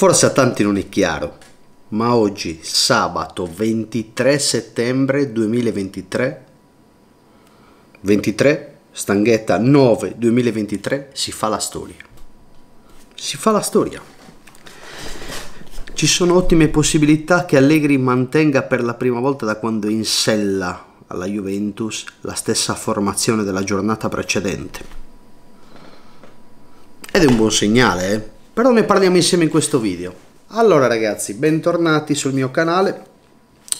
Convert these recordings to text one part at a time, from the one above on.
Forse a tanti non è chiaro, ma oggi, sabato 23 settembre 2023, 23, stanghetta 9 2023, si fa la storia. Si fa la storia. Ci sono ottime possibilità che Allegri mantenga per la prima volta da quando in sella alla Juventus la stessa formazione della giornata precedente. Ed è un buon segnale, eh? però ne parliamo insieme in questo video. Allora ragazzi, bentornati sul mio canale,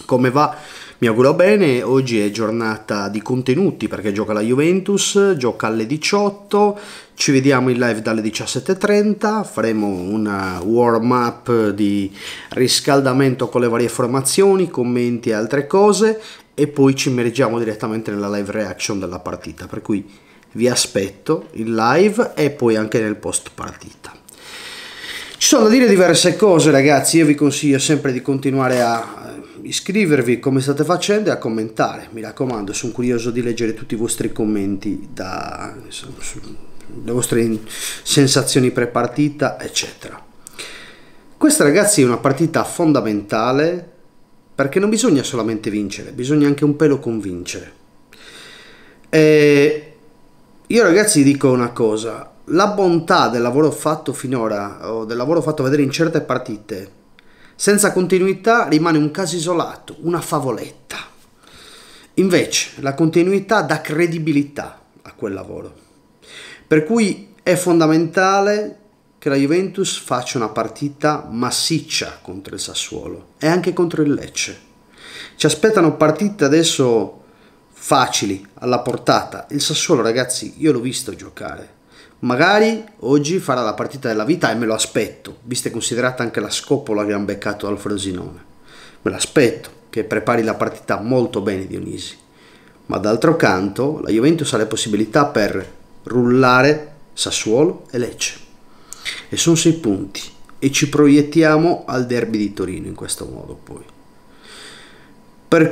come va? Mi auguro bene, oggi è giornata di contenuti perché gioca la Juventus, gioca alle 18, ci vediamo in live dalle 17.30, faremo una warm up di riscaldamento con le varie formazioni, commenti e altre cose e poi ci immergiamo direttamente nella live reaction della partita, per cui vi aspetto in live e poi anche nel post partita. Ci sono da dire diverse cose ragazzi, io vi consiglio sempre di continuare a eh, iscrivervi come state facendo e a commentare, mi raccomando, sono curioso di leggere tutti i vostri commenti, da, insomma, su, le vostre sensazioni pre-partita, eccetera. Questa ragazzi è una partita fondamentale perché non bisogna solamente vincere, bisogna anche un pelo convincere. E io ragazzi dico una cosa, la bontà del lavoro fatto finora o del lavoro fatto vedere in certe partite senza continuità rimane un caso isolato, una favoletta. Invece la continuità dà credibilità a quel lavoro. Per cui è fondamentale che la Juventus faccia una partita massiccia contro il Sassuolo e anche contro il Lecce. Ci aspettano partite adesso facili, alla portata. Il Sassuolo, ragazzi, io l'ho visto giocare Magari oggi farà la partita della vita e me lo aspetto, vista e considerata anche la scopola che hanno beccato dal Frosinone. Me l'aspetto che prepari la partita molto bene Dionisi. Ma d'altro canto la Juventus ha le possibilità per rullare Sassuolo e Lecce. E sono sei punti e ci proiettiamo al derby di Torino in questo modo poi.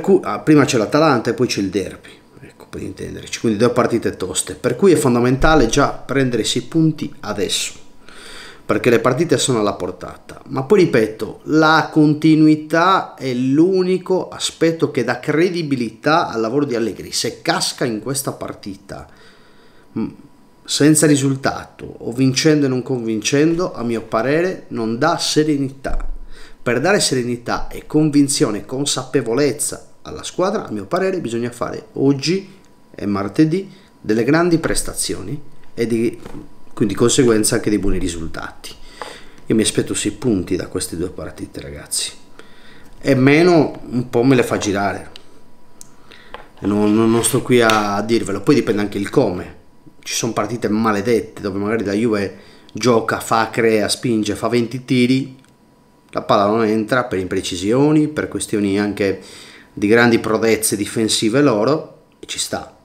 Cui, ah, prima c'è l'Atalanta e poi c'è il derby ecco per intenderci quindi due partite toste per cui è fondamentale già prendersi i punti adesso perché le partite sono alla portata ma poi ripeto la continuità è l'unico aspetto che dà credibilità al lavoro di Allegri se casca in questa partita mm, senza risultato o vincendo e non convincendo a mio parere non dà serenità per dare serenità e convinzione, consapevolezza alla squadra, a mio parere, bisogna fare oggi e martedì delle grandi prestazioni e di, quindi conseguenza anche dei buoni risultati. Io mi aspetto 6 punti da queste due partite, ragazzi. E meno un po' me le fa girare. Non, non, non sto qui a dirvelo, poi dipende anche il come. Ci sono partite maledette dove magari la Juve gioca, fa, crea, spinge, fa 20 tiri, la palla non entra per imprecisioni, per questioni anche di grandi prodezze difensive loro e ci sta.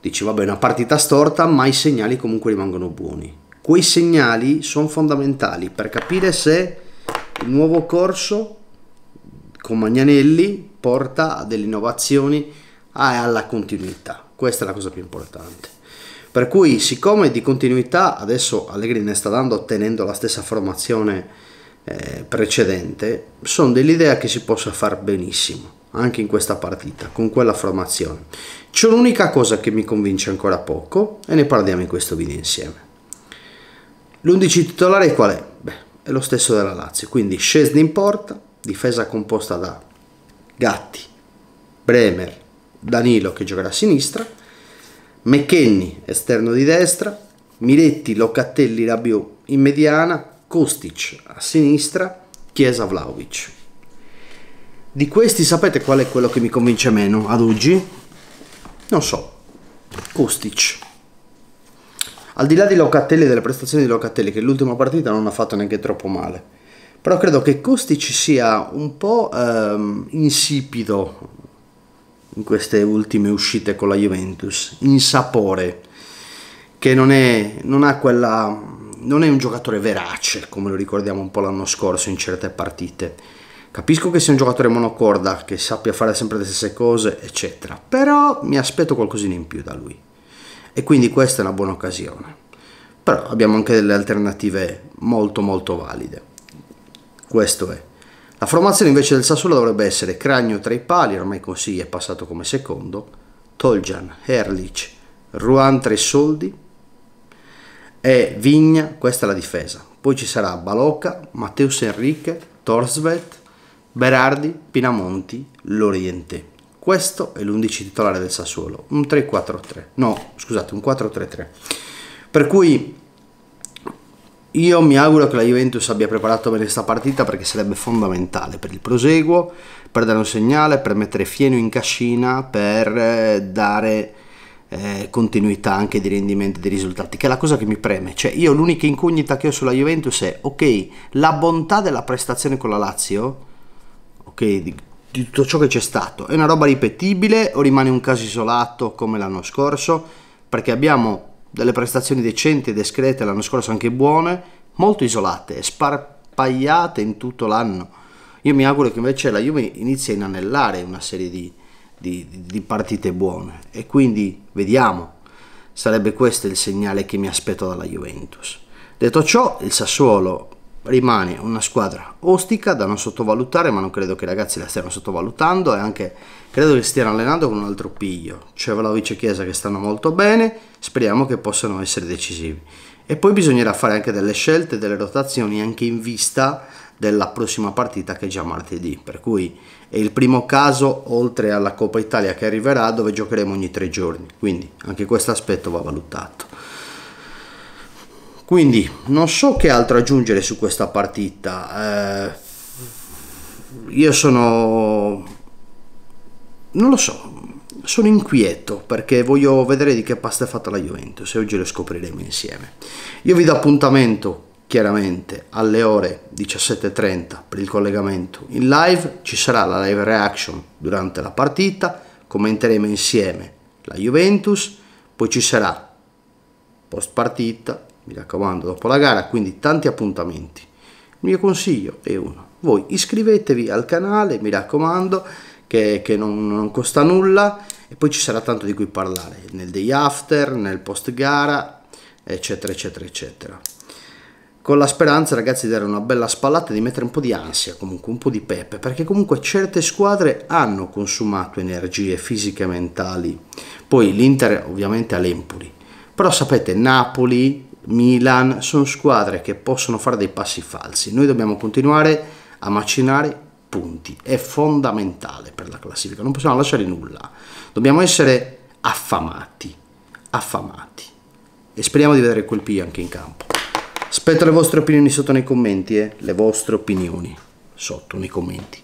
Dice vabbè una partita storta ma i segnali comunque rimangono buoni. Quei segnali sono fondamentali per capire se il nuovo corso con Magnanelli porta a delle innovazioni e alla continuità. Questa è la cosa più importante. Per cui siccome di continuità adesso Allegri ne sta dando tenendo la stessa formazione eh, precedente, sono dell'idea che si possa far benissimo anche in questa partita con quella formazione. C'è un'unica cosa che mi convince ancora poco e ne parliamo in questo video insieme. L'11 titolare qual è? Beh, è lo stesso della Lazio, quindi Scesni in porta, difesa composta da Gatti, Bremer, Danilo che giocherà a sinistra, McKenny esterno di destra, Miretti, Locatelli, Rabiot in mediana, Kostic a sinistra, Chiesa Vlaovic. Di questi sapete qual è quello che mi convince meno ad oggi? Non so. Kostic. Al di là di Locatelli e delle prestazioni di Locatelli, che l'ultima partita non ha fatto neanche troppo male, però credo che Kostic sia un po' ehm, insipido in queste ultime uscite con la Juventus, insapore, che non è, non ha quella, non è un giocatore verace come lo ricordiamo un po' l'anno scorso in certe partite Capisco che sia un giocatore monocorda, che sappia fare sempre le stesse cose, eccetera, però mi aspetto qualcosina in più da lui. E quindi questa è una buona occasione. Però abbiamo anche delle alternative molto molto valide. Questo è. La formazione invece del Sassuolo dovrebbe essere Cragno tra i pali, ormai così è passato come secondo, Toljan, Erlich, Ruan tra i soldi e Vigna, questa è la difesa. Poi ci sarà Balocca, Matteus Enrique, Torsvet, Berardi, Pinamonti, Loriente. Questo è l'11 titolare del Sassuolo, un 3-4-3, no scusate, un 4-3-3. Per cui io mi auguro che la Juventus abbia preparato bene questa partita perché sarebbe fondamentale per il proseguo, per dare un segnale, per mettere fieno in cascina, per eh, dare eh, continuità anche di rendimento e di risultati, che è la cosa che mi preme. Cioè io l'unica incognita che ho sulla Juventus è, ok, la bontà della prestazione con la Lazio ok, di, di tutto ciò che c'è stato. È una roba ripetibile o rimane un caso isolato come l'anno scorso? Perché abbiamo delle prestazioni decenti e discrete, l'anno scorso anche buone, molto isolate e sparpagliate in tutto l'anno. Io mi auguro che invece la Juve inizi a inanellare una serie di, di, di partite buone e quindi vediamo. Sarebbe questo il segnale che mi aspetto dalla Juventus. Detto ciò, il Sassuolo rimane una squadra ostica da non sottovalutare, ma non credo che i ragazzi la stiano sottovalutando e anche credo che stiano allenando con un altro piglio. C'è Vlaovic e Chiesa che stanno molto bene, speriamo che possano essere decisivi. E poi bisognerà fare anche delle scelte, delle rotazioni anche in vista della prossima partita che è già martedì, per cui è il primo caso oltre alla Coppa Italia che arriverà dove giocheremo ogni tre giorni, quindi anche questo aspetto va valutato. Quindi non so che altro aggiungere su questa partita. Eh, io sono... non lo so, sono inquieto perché voglio vedere di che pasta è fatta la Juventus e oggi lo scopriremo insieme. Io vi do appuntamento chiaramente alle ore 17.30 per il collegamento in live, ci sarà la live reaction durante la partita, commenteremo insieme la Juventus, poi ci sarà post partita mi raccomando, dopo la gara, quindi tanti appuntamenti. Il mio consiglio è uno, voi iscrivetevi al canale, mi raccomando, che, che non, non costa nulla e poi ci sarà tanto di cui parlare nel day after, nel post gara, eccetera, eccetera, eccetera con la speranza ragazzi di dare una bella spallata e di mettere un po' di ansia, comunque un po' di pepe, perché comunque certe squadre hanno consumato energie fisiche e mentali. Poi l'Inter ovviamente ha l'Empoli, però sapete Napoli, Milan sono squadre che possono fare dei passi falsi. Noi dobbiamo continuare a macinare punti, è fondamentale per la classifica, non possiamo lasciare nulla. Dobbiamo essere affamati, affamati. E speriamo di vedere quel P anche in campo. Aspetto le vostre opinioni sotto nei commenti, eh? le vostre opinioni sotto nei commenti.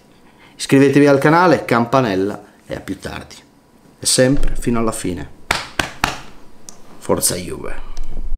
Iscrivetevi al canale, campanella e a più tardi. E sempre fino alla fine. Forza Juve.